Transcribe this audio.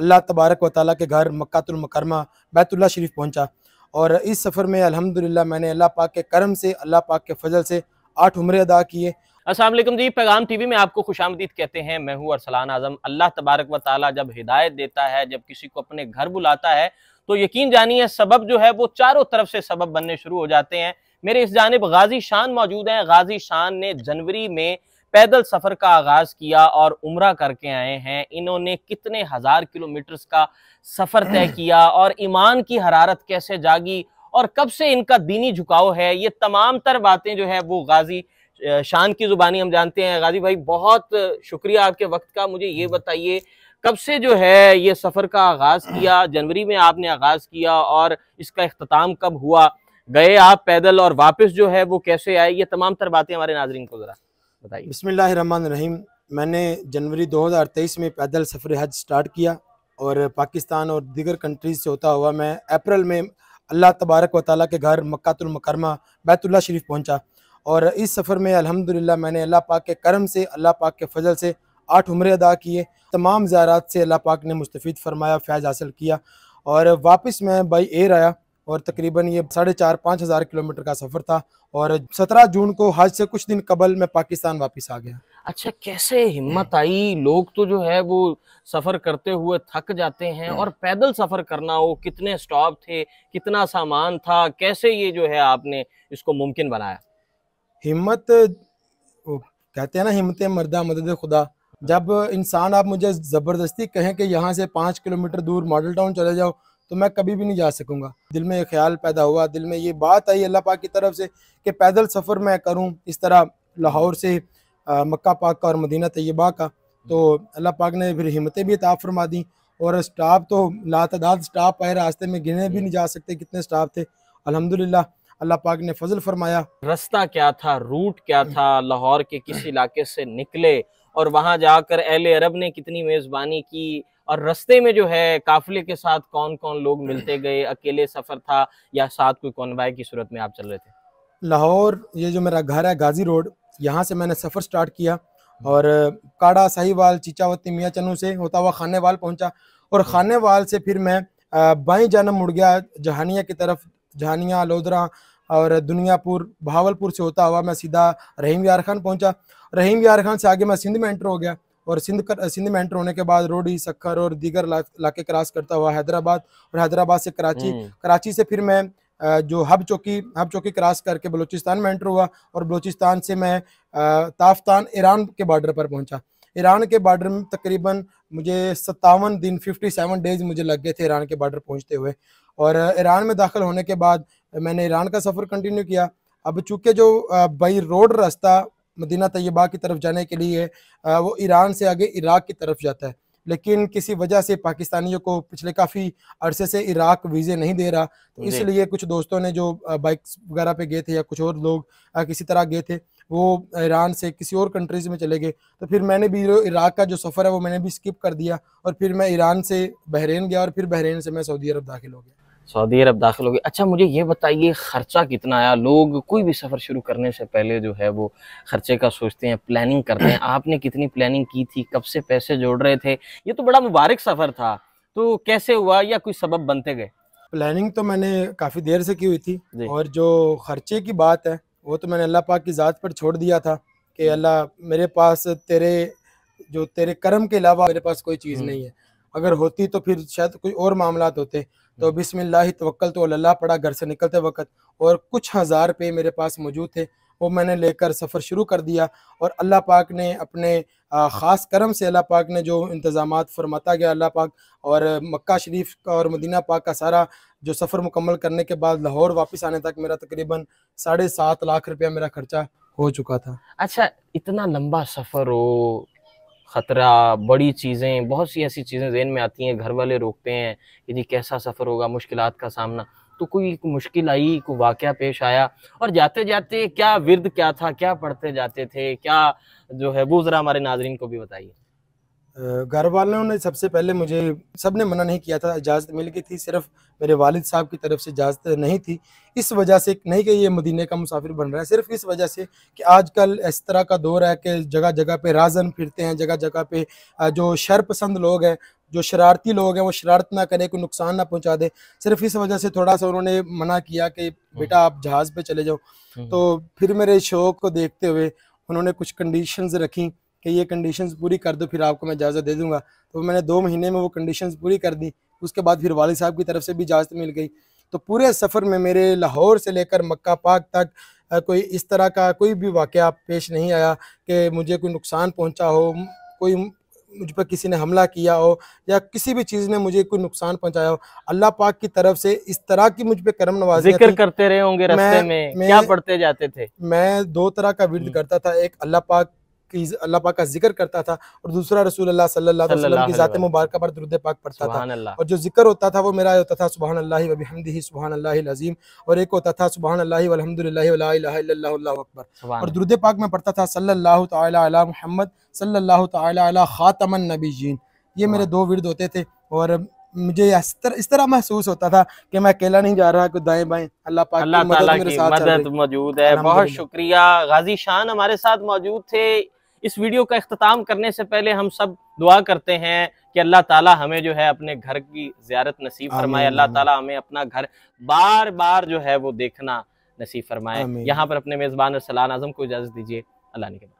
अल्लाह तबारक व ताली के घर मक्तुलमकरमा बैतुल्ला शरीफ पहुँचा और इस सफ़र में अलहमदिल्ला मैंने अल्लाह पाक के करम से अल्लाह पाक के फजल से आठ उम्र अदा किए असलम जी पैगाम टीवी में आपको खुश आमदीद कहते हैं मैं हूँ अरसलान आजम अल्लाह तबारक व ताली जब हिदायत देता है जब किसी को अपने घर बुलाता है तो यकीन जानिए सबब जो है वो चारों तरफ से सबब बनने शुरू हो जाते हैं मेरे इस जानब गाजी शान मौजूद हैं गाजी शान ने जनवरी में पैदल सफ़र का आगाज़ किया और उम्र करके आए हैं इन्होंने कितने हज़ार किलोमीटर का सफ़र तय किया और ईमान की हरारत कैसे जागी और कब से इनका दीनी झुकाव है ये तमाम तर बातें जो है वो गाजी शान की ज़ुबानी हम जानते हैं गाजी भाई बहुत शुक्रिया आपके वक्त का मुझे ये बताइए कब से जो है ये सफ़र का आगाज़ किया जनवरी में आपने आगाज़ किया और इसका अख्ताम कब हुआ गए आप पैदल और वापस जो है वो कैसे आए ये तमाम तर बातें हमारे नाजरन को ज़रा बताइए रन रहीम मैंने जनवरी 2023 में पैदल सफ़र हज स्टार्ट किया और पाकिस्तान और दीगर कंट्रीज़ से होता हुआ मैं अप्रैल में अल्लाह तबारक व ताली के घर मक्तुलमकरमा बैतुल्ला शरीफ पहुँचा और इस सफ़र में अल्हम्दुलिल्लाह मैंने अल्लाह पाक के करम से अल्लाह पाक के फजल से आठ उम्र अदा किए तमाम ज़ारात से अल्लाह पाक ने मुस्तफ़ फरमाया फैज़ हासिल किया और वापस मैं बाई एयर आया और तकरीबन ये साढ़े चार पाँच हज़ार किलोमीटर का सफ़र था और सत्रह जून को हज से कुछ दिन कबल मैं पाकिस्तान वापस आ गया अच्छा कैसे हिम्मत आई लोग तो जो है वो सफ़र करते हुए थक जाते हैं हम्म। और पैदल सफ़र करना हो कितने स्टॉप थे कितना सामान था कैसे ये जो है आपने इसको मुमकिन बनाया हिम्मत कहते हैं ना हिम्मत मरदा मदद खुदा जब इंसान आप मुझे ज़बरदस्ती कहें कि यहाँ से पाँच किलोमीटर दूर मॉडल टाउन चले जाओ तो मैं कभी भी नहीं जा सकूंगा दिल में ये ख्याल पैदा हुआ दिल में ये बात आई अल्लाह पाक की तरफ से कि पैदल सफ़र मैं करूँ इस तरह लाहौर से मक्का पाक का और मदीना तैयबा का तो अल्लाह पाक ने फिर हिम्मतें भी ताफ़ फरमा दी और स्टाफ तो लातदाद स्टाफ आए रास्ते में गिने भी नहीं जा सकते कितने स्टाफ थे अलहमदिल्ला अल्लाह पाक ने फजल फरमाया रास्ता क्या था रूट क्या था लाहौर के किस इलाके से निकले और वहां जाकर अहल अरब ने कितनी मेज़बानी की और रस्ते में जो है काफिले के साथ कौन कौन लोग मिलते हम्म। गए अकेले सफ़र था या साथ कोई कौनवाय की सूरत में आप चल रहे थे लाहौर ये जो मेरा घर है गाजी रोड यहाँ से मैंने सफ़र स्टार्ट किया हम्म। और काड़ा साहिवाल चिचावती मियाँ चनू से होता हुआ खाने वाल पहुंचा और हम्म। खाने वाल से फिर मैं बाई जानब मुड़ गया जहानिया की तरफ जहानिया लोधरा और दुनियापुर भावलपुर से होता हुआ मैं सीधा रहीम यार खान पहुँचा रहीम यार खान से आगे मैं सिंध में एंटर हो गया और सिंध कर सिंध में एंटर होने के बाद रोडी सखर और दीगर इलाके क्रॉस करता हुआ हैदराबाद और हैदराबाद से कराची हम्म। कराची से फिर मैं जो हब चौकी हब चौकी क्रॉस करके बलूचिस्तान में एंटर हुआ और बलूचिस्तान से मैं ताफ्तान ईरान के बॉर्डर पर पहुंचा ईरान के बॉर्डर में तकरीबन मुझे सत्तावन दिन 57 डेज मुझे लग गए थे ईरान के बॉर्डर पहुंचते हुए और ईरान में दाखिल होने के बाद मैंने ईरान का सफ़र कंटिन्यू किया अब चूँकि जो बाई रोड रास्ता मदीना तयबा की तरफ जाने के लिए वो ईरान से आगे इराक की तरफ जाता है लेकिन किसी वजह से पाकिस्तानियों को पिछले काफ़ी अरसे से इराक वीज़े नहीं दे रहा तो इसलिए कुछ दोस्तों ने जो बाइक्स वगैरह पे गए थे या कुछ और लोग किसी तरह गए थे वो ईरान से किसी और कंट्रीज़ में चले गए तो फिर मैंने भी इराक का जो सफ़र है वो मैंने भी स्किप कर दिया और फिर मैं ईरान से बहरीन गया और फिर बहरीन से मैं सऊदी अरब दाखिल हो गया सऊदी अरब दाखिल हो गए अच्छा मुझे ये बताइए ख़र्चा कितना आया लोग कोई भी सफ़र शुरू करने से पहले जो है वो ख़र्चे का सोचते हैं प्लानिंग करते हैं आपने कितनी प्लानिंग की थी कब से पैसे जोड़ रहे थे ये तो बड़ा मुबारक सफ़र था तो कैसे हुआ या कोई सबब बनते गए प्लानिंग तो मैंने काफ़ी देर से की हुई थी और जो ख़र्चे की बात है वो तो मैंने अल्लाह पाक की ज़ात पर छोड़ दिया था कि अल्लाह मेरे पास तेरे जो तेरे कर्म के अलावा मेरे पास कोई चीज़ हम्म। नहीं है अगर होती तो फिर शायद कोई और मामला होते तो हम्म। बिसमिल्लाह तवक्ल तो अल्लाह पढ़ा घर से निकलते वक्त और कुछ हज़ार रुपये मेरे पास मौजूद थे वो मैंने लेकर सफ़र शुरू कर दिया और अल्लाह पाक ने अपने ख़ास करम से अल्लाह पाक ने जो इंतज़ाम फरमाता गया अल्लाह पाक और मक्का शरीफ का और मदीना पाक का सारा जो सफ़र मुकम्मल करने के बाद लाहौर वापस आने तक मेरा तकरीबन साढ़े सात लाख रुपया मेरा खर्चा हो चुका था अच्छा इतना लंबा सफ़र हो ख़तरा बड़ी चीज़ें बहुत सी ऐसी चीज़ें जहन में आती हैं घर वाले रोकते हैं यदि कैसा सफ़र होगा मुश्किल का सामना तो कोई मुश्किल आई कोई वाक़ पेश आया और जाते जाते क्या विरद क्या था क्या पढ़ते जाते थे क्या जो है वो ज़रा हमारे नाजरन को भी बताइए घर वालों ने सबसे पहले मुझे सब ने मना नहीं किया था इजाज़त मिल गई थी सिर्फ मेरे वालिद साहब की तरफ से इजाज़त नहीं थी इस वजह से नहीं कि ये मदीने का मुसाफिर बन रहा है सिर्फ इस वजह से कि आजकल इस तरह का दौर है कि जगह जगह पे राजन फिरते हैं जगह जगह पे जो शरपसंद लोग हैं जो शरारती लोग हैं वो शरारत ना करें कोई नुकसान ना पहुंचा दे सिर्फ इस वजह से थोड़ा सा उन्होंने मना किया कि बेटा आप जहाज़ पे चले जाओ हम्म। तो फिर मेरे शौक को देखते हुए उन्होंने कुछ कंडीशंस रखी कि ये कंडीशंस पूरी कर दो फिर आपको मैं इजाज़त दे दूंगा तो मैंने दो महीने में वो कंडीशंस पूरी कर दी उसके बाद फिर वाली साहब की तरफ से भी इजाज़त मिल गई तो पूरे सफ़र में मेरे लाहौर से लेकर मक्का पाक तक कोई इस तरह का कोई भी वाक़ पेश नहीं आया कि मुझे कोई नुकसान पहुँचा हो कोई मुझ पर किसी ने हमला किया हो या किसी भी चीज़ ने मुझे कोई नुकसान पहुंचाया हो अल्लाह पाक की तरफ से इस तरह की मुझ पर करम नवाजी जिक्र करते रहे होंगे रास्ते में क्या पढ़ते जाते थे मैं दो तरह का विर्द हम्म। करता था एक अल्लाह पाक की अल्लाह पाक का जिक्र करता था और दूसरा रसूल अल्लाह सल्लल्लाहु अलैहि वसल्लम की ज़ात मुबारक पर दुरुद पाक पढ़ता था और जो जिक्र होता था वो मेरा होता था सुबहान अल्लाह वबहमदी सुबहान अल्लाह अजीम और एक होता था सुबहान अल्लाह अलहमदिल्ला अकबर और दुरुद पाक में पढ़ता था सल्लल्लाहु ताला अला मुहम्मद सल्लल्लाहु ताला अला खातमन नबी जीन ये मेरे दो विरद होते थे और मुझे इस तरह इस तरह महसूस होता था कि मैं अकेला नहीं जा रहा कोई दाएं बाएं अल्लाह पाक अल्लाह की मदद, मेरे मदद मौजूद है बहुत शुक्रिया गाजी शान हमारे साथ मौजूद थे इस वीडियो का अख्ताम करने से पहले हम सब दुआ करते हैं कि अल्लाह ताला हमें जो है अपने घर की ज्यारत नसीब फरमाए अल्लाह ताला हमें अपना घर बार बार जो है वो देखना नसीब फरमाए यहाँ पर अपने मेज़बान सलान आजम को इजाज़त दीजिए अल्लाह ने